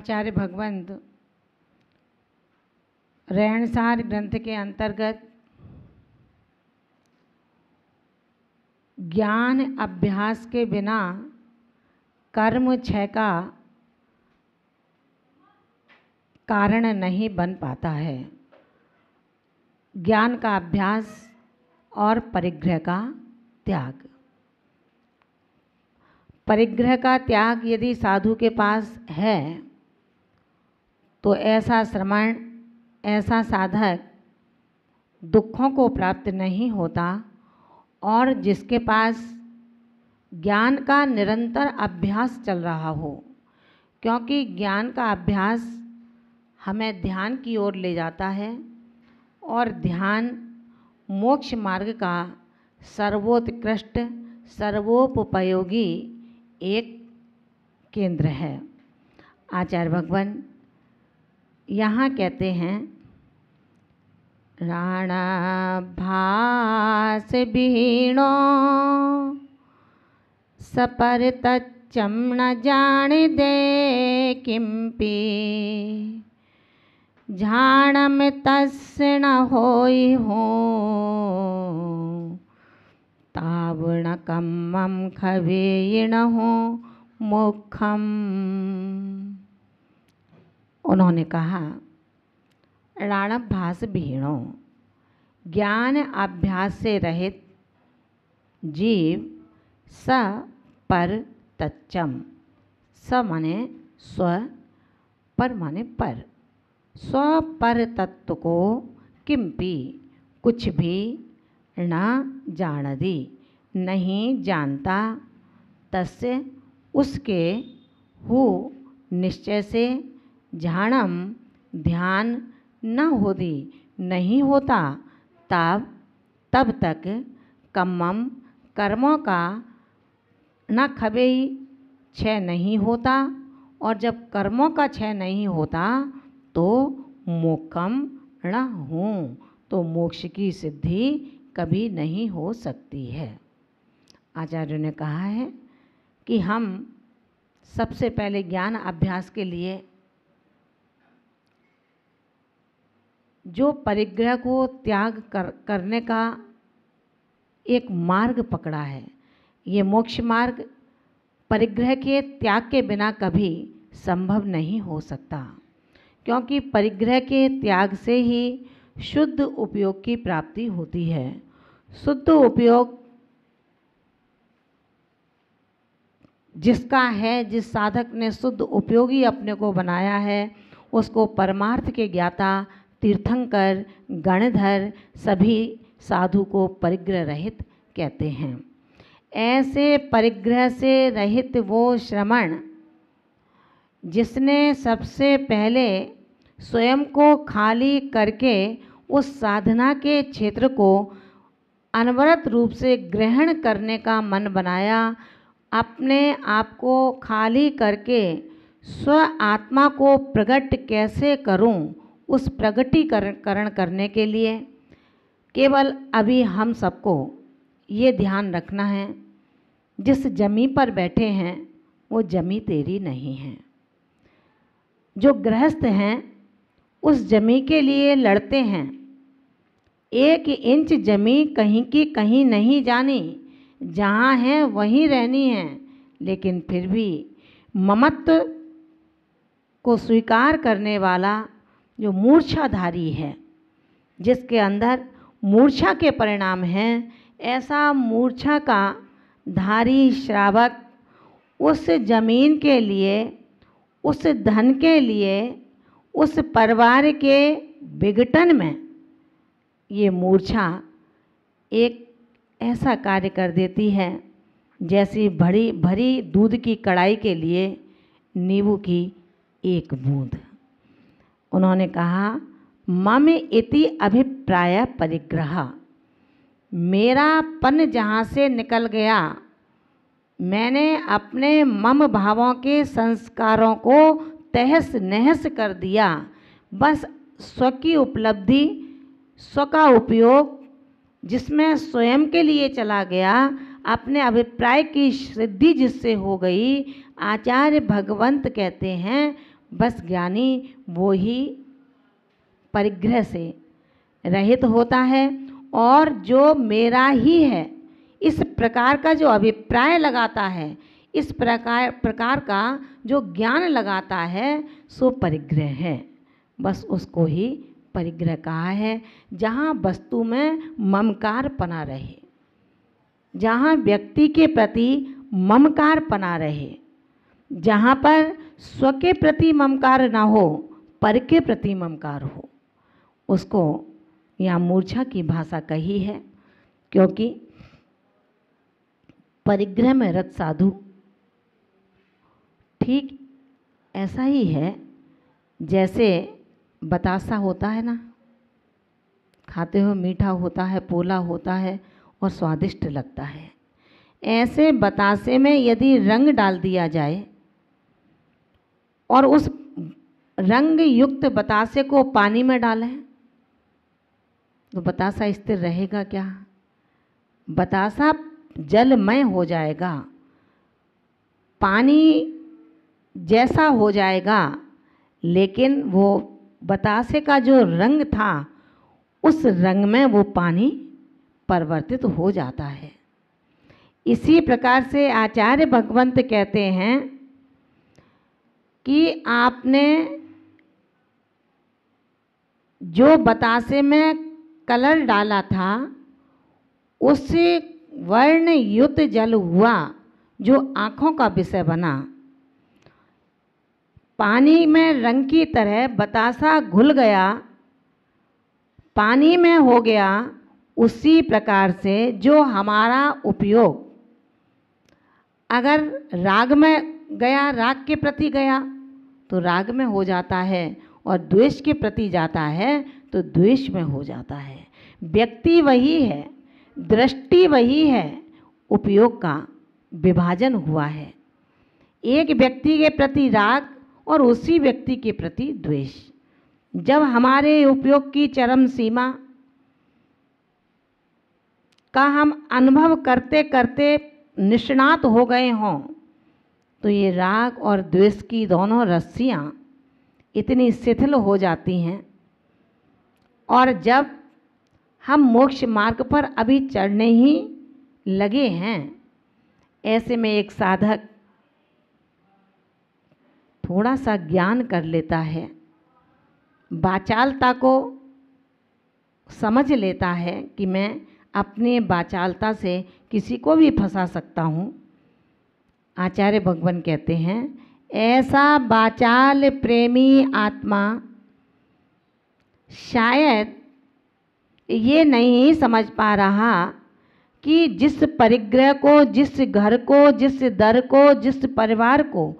आचार्य भगवंत रहनसार ग्रंथ के अंतर्गत ज्ञान अभ्यास के बिना कर्म क्षय का कारण नहीं बन पाता है ज्ञान का अभ्यास और परिग्रह का त्याग परिग्रह का त्याग यदि साधु के पास है तो ऐसा श्रमण ऐसा साधक दुखों को प्राप्त नहीं होता और जिसके पास ज्ञान का निरंतर अभ्यास चल रहा हो क्योंकि ज्ञान का अभ्यास हमें ध्यान की ओर ले जाता है और ध्यान मोक्ष मार्ग का सर्वोत्कृष्ट सर्वोपयोगी एक केंद्र है आचार्य भगवान यहाँ कहते हैं राणा भास भीणो सपर तम न जान दे किम्पी में तस् न हो तावण कम्मम खवेयण हो मुखम उन्होंने कहा राणाभ्यास भीणों ज्ञान अभ्यास से रहित जीव स पर तच्चम स माने स्व पर माने पर स्व पर तत्व को किम्पी कुछ भी न दी नहीं जानता तस्य उसके हु निश्चय से ध्यानम ध्यान न होती नहीं होता तब तब तक कम्मम कर्मों का न खबे क्षय नहीं होता और जब कर्मों का क्षय नहीं होता तो मोक्षम न हूँ तो मोक्ष की सिद्धि कभी नहीं हो सकती है आचार्य ने कहा है कि हम सबसे पहले ज्ञान अभ्यास के लिए जो परिग्रह को त्याग कर करने का एक मार्ग पकड़ा है ये मोक्ष मार्ग परिग्रह के त्याग के बिना कभी संभव नहीं हो सकता क्योंकि परिग्रह के त्याग से ही शुद्ध उपयोग की प्राप्ति होती है शुद्ध उपयोग जिसका है जिस साधक ने शुद्ध उपयोगी अपने को बनाया है उसको परमार्थ के ज्ञाता तीर्थंकर गणधर सभी साधु को परिग्रह रहित कहते हैं ऐसे परिग्रह से रहित वो श्रमण जिसने सबसे पहले स्वयं को खाली करके उस साधना के क्षेत्र को अनवरत रूप से ग्रहण करने का मन बनाया अपने आप को खाली करके स्व आत्मा को प्रकट कैसे करूं उस प्रगटीकरण करने के लिए केवल अभी हम सबको ये ध्यान रखना है जिस जमी पर बैठे हैं वो जमी तेरी नहीं है जो गृहस्थ हैं उस जमी के लिए लड़ते हैं एक इंच जमी कहीं की कहीं नहीं जानी जहाँ है वहीं रहनी है लेकिन फिर भी ममत्व को स्वीकार करने वाला जो मूर्छाधारी है जिसके अंदर मूर्छा के परिणाम हैं ऐसा मूर्छा का धारी श्रावक उस जमीन के लिए उस धन के लिए उस परिवार के विघटन में ये मूर्छा एक ऐसा कार्य कर देती है जैसी भरी भरी दूध की कढ़ाई के लिए नींबू की एक बूंद उन्होंने कहा मम इति अभिप्राय परिग्रह मेरा पन जहाँ से निकल गया मैंने अपने मम भावों के संस्कारों को तहस नहस कर दिया बस स्व की उपलब्धि स्व का उपयोग जिसमें स्वयं के लिए चला गया अपने अभिप्राय की सिद्धि जिससे हो गई आचार्य भगवंत कहते हैं बस ज्ञानी वो ही परिग्रह से रहित होता है और जो मेरा ही है इस प्रकार का जो अभिप्राय लगाता है इस प्रकार प्रकार का जो ज्ञान लगाता है सो परिग्रह है बस उसको ही परिग्रह कहा है जहाँ वस्तु में ममकार पना रहे जहाँ व्यक्ति के प्रति ममकार पना रहे जहाँ पर स्व के प्रति ममकार ना हो पर के प्रति ममकार हो उसको यहाँ मूर्छा की भाषा कही है क्योंकि परिग्रह में रत साधु ठीक ऐसा ही है जैसे बतासा होता है ना खाते हुए मीठा होता है पोला होता है और स्वादिष्ट लगता है ऐसे बतासे में यदि रंग डाल दिया जाए और उस रंग युक्त बतासे को पानी में डालें तो बतासा स्थिर रहेगा क्या बतासा जलमय हो जाएगा पानी जैसा हो जाएगा लेकिन वो बतासे का जो रंग था उस रंग में वो पानी परिवर्तित हो जाता है इसी प्रकार से आचार्य भगवंत कहते हैं कि आपने जो बतासे में कलर डाला था उससे वर्ण युत जल हुआ जो आँखों का विषय बना पानी में रंग की तरह बतासा घुल गया पानी में हो गया उसी प्रकार से जो हमारा उपयोग अगर राग में गया राग के प्रति गया तो राग में हो जाता है और द्वेष के प्रति जाता है तो द्वेष में हो जाता है व्यक्ति वही है दृष्टि वही है उपयोग का विभाजन हुआ है एक व्यक्ति के प्रति राग और उसी व्यक्ति के प्रति द्वेष जब हमारे उपयोग की चरम सीमा का हम अनुभव करते करते निष्णात हो गए हों तो ये राग और द्वेष की दोनों रस्सियाँ इतनी शिथिल हो जाती हैं और जब हम मोक्ष मार्ग पर अभी चढ़ने ही लगे हैं ऐसे में एक साधक थोड़ा सा ज्ञान कर लेता है बाचालता को समझ लेता है कि मैं अपने बाचालता से किसी को भी फंसा सकता हूँ आचार्य भगवान कहते हैं ऐसा बाचाल प्रेमी आत्मा शायद ये नहीं समझ पा रहा कि जिस परिग्रह को जिस घर को जिस दर को जिस परिवार को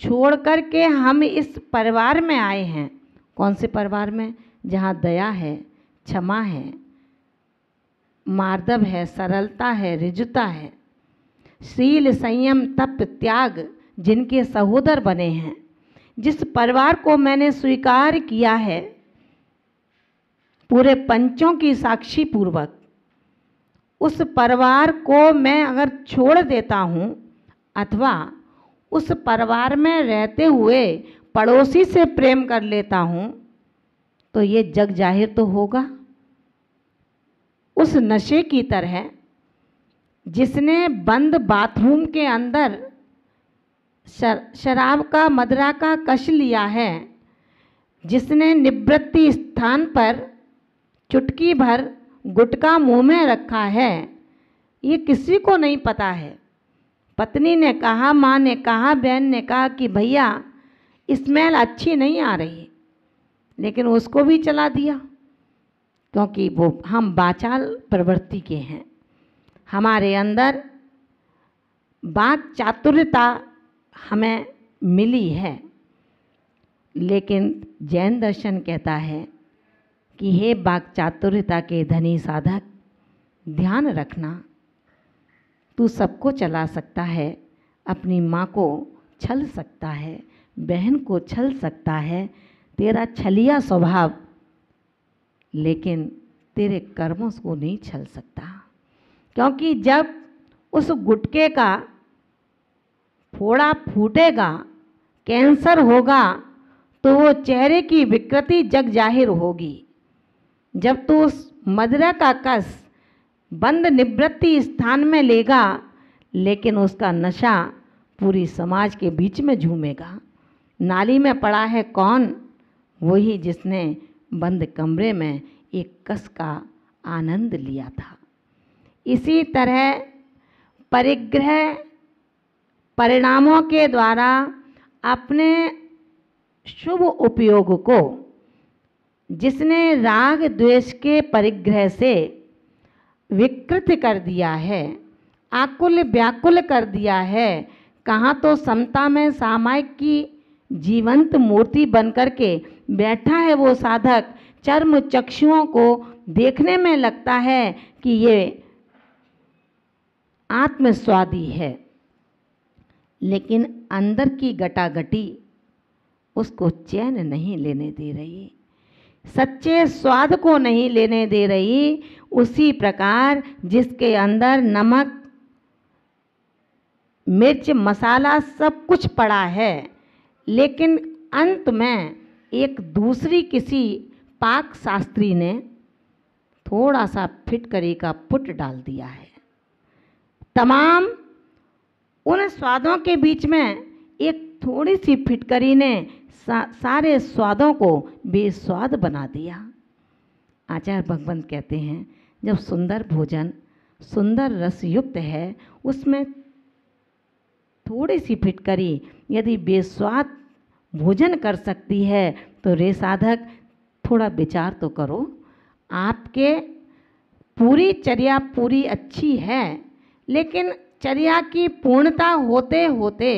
छोड़ कर के हम इस परिवार में आए हैं कौन से परिवार में जहाँ दया है क्षमा है मार्दव है सरलता है रिजुता है शील संयम तप त्याग जिनके सहोदर बने हैं जिस परिवार को मैंने स्वीकार किया है पूरे पंचों की साक्षी पूर्वक उस परिवार को मैं अगर छोड़ देता हूँ अथवा उस परिवार में रहते हुए पड़ोसी से प्रेम कर लेता हूँ तो ये जग जाहिर तो होगा उस नशे की तरह जिसने बंद बाथरूम के अंदर शर, शराब का मदरा का कश लिया है जिसने निवृत्ति स्थान पर चुटकी भर गुटका मुंह में रखा है ये किसी को नहीं पता है पत्नी ने कहा माँ ने कहा बहन ने कहा कि भैया स्मेल अच्छी नहीं आ रही लेकिन उसको भी चला दिया क्योंकि वो हम बाचाल प्रवृत्ति के हैं हमारे अंदर बात चातुर्यता हमें मिली है लेकिन जैन दर्शन कहता है कि हे बाक चातुर्यता के धनी साधक ध्यान रखना तू सबको चला सकता है अपनी माँ को छल सकता है बहन को छल सकता है तेरा छलिया स्वभाव लेकिन तेरे कर्मों को नहीं छल सकता क्योंकि जब उस गुटके का फोड़ा फूटेगा कैंसर होगा तो वो चेहरे की विकृति जग जाहिर होगी जब तू उस मदरा का कस बंद निवृत्ति स्थान में लेगा लेकिन उसका नशा पूरी समाज के बीच में झूमेगा नाली में पड़ा है कौन वही जिसने बंद कमरे में एक कस का आनंद लिया था इसी तरह परिग्रह परिणामों के द्वारा अपने शुभ उपयोग को जिसने राग द्वेष के परिग्रह से विकृत कर दिया है आकुल व्याकुल कर दिया है कहाँ तो समता में सामायिक की जीवंत मूर्ति बनकर के बैठा है वो साधक चर्म चक्षुओं को देखने में लगता है कि ये आत्मस्वादी है लेकिन अंदर की गटागटी उसको चैन नहीं लेने दे रही सच्चे स्वाद को नहीं लेने दे रही उसी प्रकार जिसके अंदर नमक मिर्च मसाला सब कुछ पड़ा है लेकिन अंत में एक दूसरी किसी पाक शास्त्री ने थोड़ा सा फिटकरी का पुट डाल दिया है तमाम उन स्वादों के बीच में एक थोड़ी सी फिटकरी ने सा, सारे स्वादों को बेस्वाद बना दिया आचार्य भगवंत कहते हैं जब सुंदर भोजन सुंदर रसयुक्त है उसमें थोड़ी सी फिटकरी यदि बेस्वाद भोजन कर सकती है तो रे साधक थोड़ा विचार तो करो आपके पूरी चर्या पूरी अच्छी है लेकिन चर्या की पूर्णता होते होते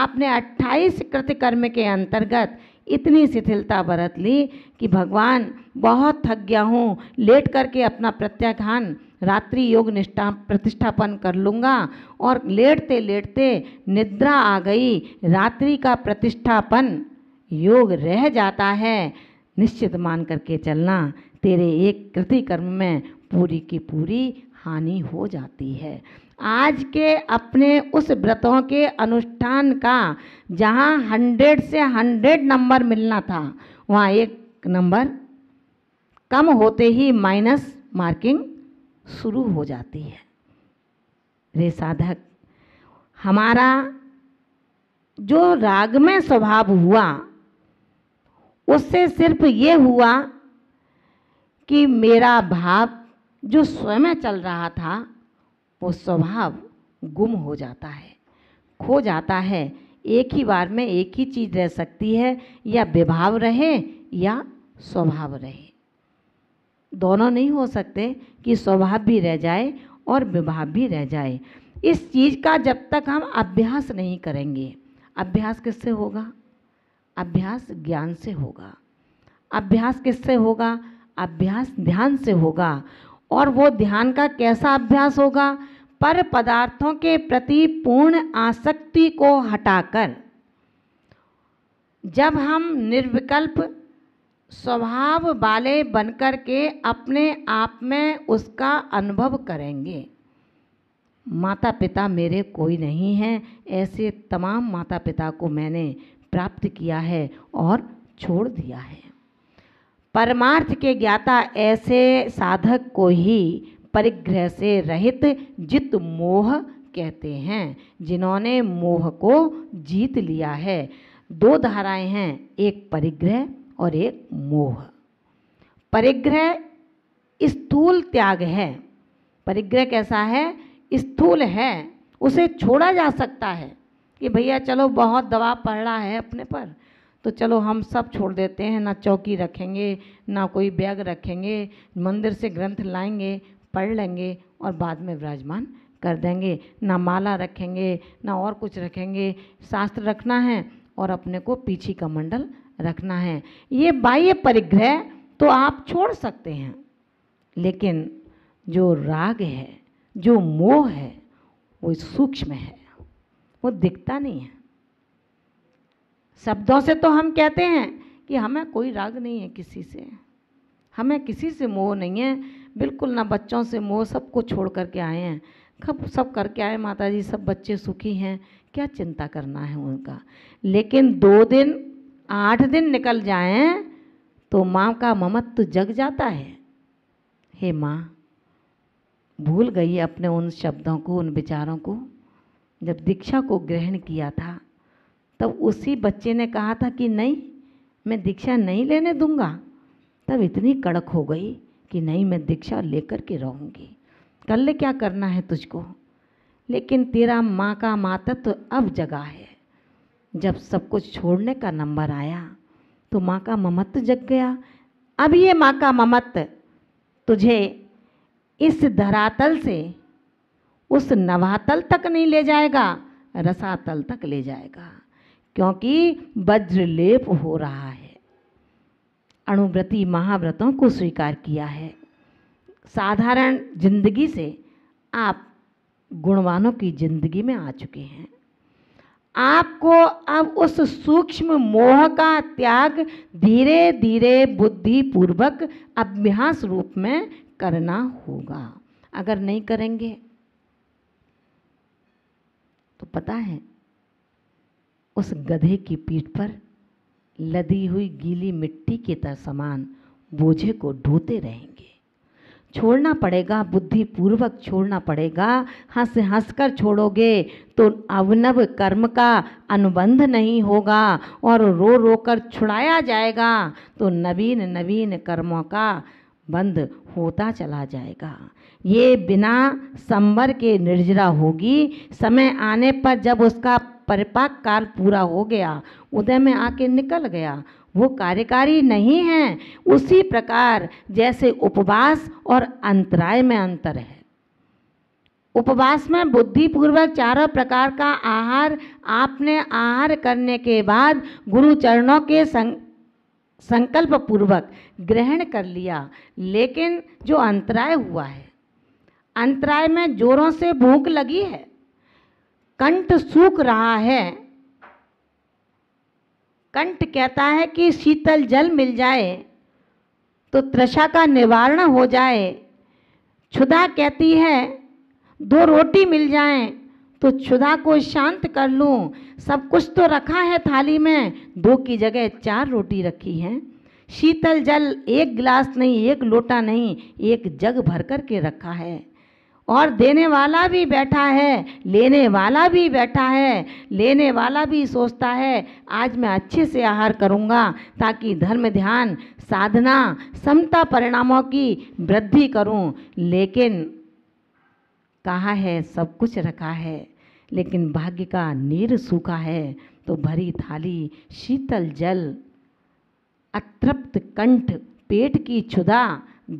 आपने 28 कृतिकर्म के अंतर्गत इतनी शिथिलता बरत ली कि भगवान बहुत थक गया हूँ लेट करके अपना प्रत्याख्यान रात्रि योग निष्ठा प्रतिष्ठापन कर लूँगा और लेटते लेटते निद्रा आ गई रात्रि का प्रतिष्ठापन योग रह जाता है निश्चित मान करके चलना तेरे एक कृतिकर्म में पूरी की पूरी हानि हो जाती है आज के अपने उस व्रतों के अनुष्ठान का जहाँ हंड्रेड से हंड्रेड नंबर मिलना था वहाँ एक नंबर कम होते ही माइनस मार्किंग शुरू हो जाती है रे साधक हमारा जो राग में स्वभाव हुआ उससे सिर्फ ये हुआ कि मेरा भाव जो स्वयं चल रहा था वो स्वभाव गुम हो जाता है खो जाता है एक ही बार में एक ही चीज़ रह सकती है या विभाव रहे या स्वभाव रहे दोनों नहीं हो सकते कि स्वभाव भी रह जाए और विभाव भी रह जाए इस चीज़ का जब तक हम अभ्यास नहीं करेंगे अभ्यास किससे होगा अभ्यास ज्ञान से होगा अभ्यास किससे होगा अभ्यास ध्यान से होगा और वो ध्यान का कैसा अभ्यास होगा पर पदार्थों के प्रति पूर्ण आसक्ति को हटाकर जब हम निर्विकल्प स्वभाव वाले बनकर के अपने आप में उसका अनुभव करेंगे माता पिता मेरे कोई नहीं हैं ऐसे तमाम माता पिता को मैंने प्राप्त किया है और छोड़ दिया है परमार्थ के ज्ञाता ऐसे साधक को ही परिग्रह से रहित जित मोह कहते हैं जिन्होंने मोह को जीत लिया है दो धाराएं हैं एक परिग्रह और एक मोह परिग्रह स्थूल त्याग है परिग्रह कैसा है स्थूल है उसे छोड़ा जा सकता है कि भैया चलो बहुत दबाव पड़ रहा है अपने पर तो चलो हम सब छोड़ देते हैं ना चौकी रखेंगे ना कोई बैग रखेंगे मंदिर से ग्रंथ लाएंगे पढ़ लेंगे और बाद में विराजमान कर देंगे ना माला रखेंगे ना और कुछ रखेंगे शास्त्र रखना है और अपने को पीछे का मंडल रखना है ये बाह्य परिग्रह तो आप छोड़ सकते हैं लेकिन जो राग है जो मोह है वो सूक्ष्म है वो दिखता नहीं है शब्दों से तो हम कहते हैं कि हमें कोई राग नहीं है किसी से हमें किसी से मोह नहीं है बिल्कुल ना बच्चों से मोह सबको छोड़ करके आए हैं खब सब करके आए माता जी सब बच्चे सुखी हैं क्या चिंता करना है उनका लेकिन दो दिन आठ दिन निकल जाएं तो माँ का ममत्व जग जाता है हे माँ भूल गई अपने उन शब्दों को उन विचारों को जब दीक्षा को ग्रहण किया था तब उसी बच्चे ने कहा था कि नहीं मैं दीक्षा नहीं लेने दूंगा तब इतनी कड़क हो गई कि नहीं मैं दीक्षा लेकर के रहूँगी कल ले क्या करना है तुझको लेकिन तेरा माँ का माता तो अब जगा है जब सब कुछ छोड़ने का नंबर आया तो माँ का ममत्व जग गया अब ये माँ का ममत्व तुझे इस धरातल से उस नवातल तक नहीं ले जाएगा रसातल तक ले जाएगा क्योंकि वज्रलेप हो रहा है अणुव्रती महाव्रतों को स्वीकार किया है साधारण जिंदगी से आप गुणवानों की जिंदगी में आ चुके हैं आपको अब उस सूक्ष्म मोह का त्याग धीरे धीरे बुद्धि पूर्वक अभ्यास रूप में करना होगा अगर नहीं करेंगे तो पता है उस गधे की पीठ पर लदी हुई गीली मिट्टी के तरह समान बोझे को ढोते रहेंगे छोड़ना पड़ेगा बुद्धिपूर्वक छोड़ना पड़ेगा हंस हंस कर छोड़ोगे तो अवनव कर्म का अनुबंध नहीं होगा और रो रो कर छुड़ाया जाएगा तो नवीन नवीन कर्मों का बंद होता चला जाएगा ये बिना संबर के निर्जरा होगी समय आने पर जब उसका परिपाक काल पूरा हो गया उदय में आके निकल गया वो कार्यकारी नहीं है उसी प्रकार जैसे उपवास और अंतराय में अंतर है उपवास में बुद्धिपूर्वक चारों प्रकार का आहार आपने आहार करने के बाद गुरु चरणों के संग संकल्प पूर्वक ग्रहण कर लिया लेकिन जो अंतराय हुआ है अंतराय में जोरों से भूख लगी है कंठ सूख रहा है कंठ कहता है कि शीतल जल मिल जाए तो त्रषा का निवारण हो जाए क्षुधा कहती है दो रोटी मिल जाए तो क्षुधा को शांत कर लूँ सब कुछ तो रखा है थाली में दो की जगह चार रोटी रखी है शीतल जल एक गिलास नहीं एक लोटा नहीं एक जग भर कर के रखा है और देने वाला भी बैठा है लेने वाला भी बैठा है लेने वाला भी सोचता है आज मैं अच्छे से आहार करूँगा ताकि धर्म ध्यान साधना समता परिणामों की वृद्धि करूं लेकिन कहा है सब कुछ रखा है लेकिन भाग्य का नीर सूखा है तो भरी थाली शीतल जल अतृप्त कंठ पेट की क्षुदा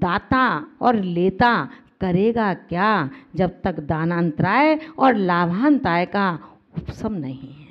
दाता और लेता करेगा क्या जब तक दानांतराय और लाभांताय का उपशम नहीं है